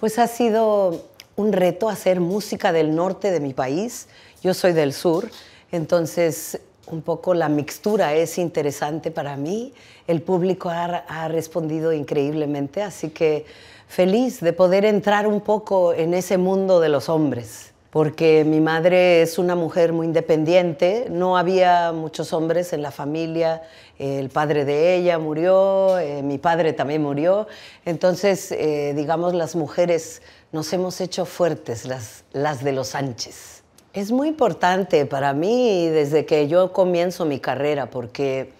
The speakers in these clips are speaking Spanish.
Pues ha sido un reto hacer música del norte de mi país. Yo soy del sur, entonces un poco la mixtura es interesante para mí. El público ha, respondido increíblemente, así que feliz de poder entrar un poco en ese mundo de los hombres porque mi madre es una mujer muy independiente, no había muchos hombres en la familia, el padre de ella murió, eh, mi padre también murió, entonces eh, digamos las mujeres nos hemos hecho fuertes, las, las de los Sánchez. Es muy importante para mí desde que yo comienzo mi carrera, porque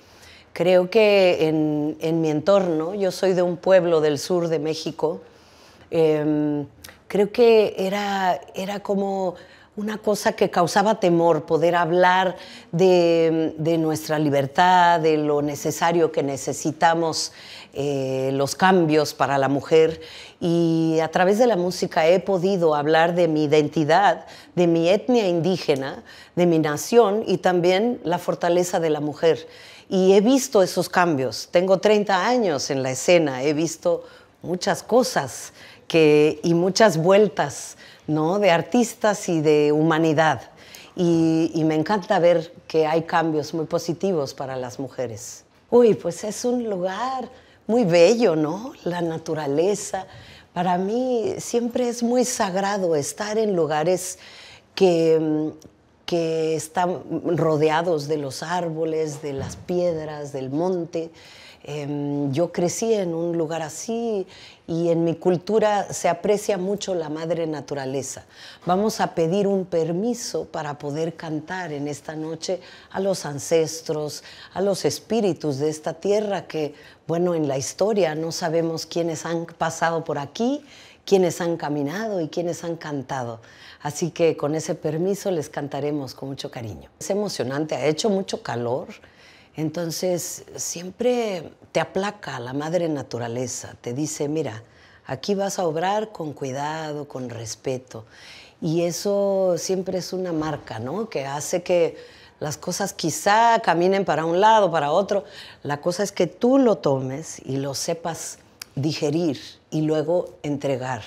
creo que en, en mi entorno, yo soy de un pueblo del sur de México, Em, creo que era, era como una cosa que causaba temor, poder hablar de, nuestra libertad, de lo necesario que necesitamos eh, los cambios para la mujer. Y a través de la música he podido hablar de mi identidad, de mi etnia indígena, de mi nación y también la fortaleza de la mujer. Y he visto esos cambios. Tengo 30 años en la escena, he visto muchas cosas y muchas vueltas ¿no? de artistas y de humanidad. Y, y, me encanta ver que hay cambios muy positivos para las mujeres. Uy, pues es un lugar muy bello, ¿no? La naturaleza. Para mí siempre es muy sagrado estar en lugares que, que están rodeados de los árboles, de las piedras, del monte. Em, yo crecí en un lugar así y en mi cultura se aprecia mucho la madre naturaleza. Vamos a pedir un permiso para poder cantar en esta noche a los ancestros, a los espíritus de esta tierra que, bueno, en la historia no sabemos quiénes han pasado por aquí quienes han caminado y quienes han cantado. Así que con ese permiso les cantaremos con mucho cariño. Es emocionante, ha hecho mucho calor, entonces siempre te aplaca la madre naturaleza, te dice, mira, aquí vas a obrar con cuidado, con respeto. Y eso siempre es una marca, ¿no? Que hace que las cosas quizá caminen para un lado, para otro. La cosa es que tú lo tomes y lo sepas digerir y luego entregar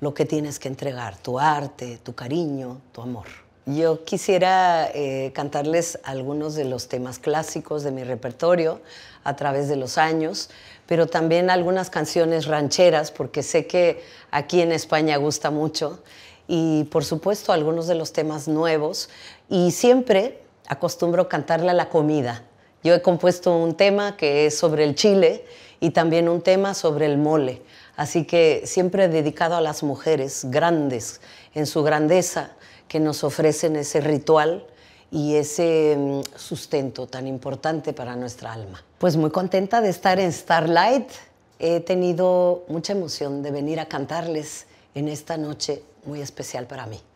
lo que tienes que entregar, tu arte, tu cariño, tu amor. Yo quisiera eh, cantarles algunos de los temas clásicos de mi repertorio a través de los años, pero también algunas canciones rancheras, porque sé que aquí en España gusta mucho, y por supuesto algunos de los temas nuevos, y siempre acostumbro cantarle a la comida yo he compuesto un tema que es sobre el chile y también un tema sobre el mole. Así que siempre he dedicado a las mujeres grandes, en su grandeza, que nos ofrecen ese ritual y ese mm, sustento tan importante para nuestra alma. Pues muy contenta de estar en Starlight. He tenido mucha emoción de venir a cantarles en esta noche muy especial para mí.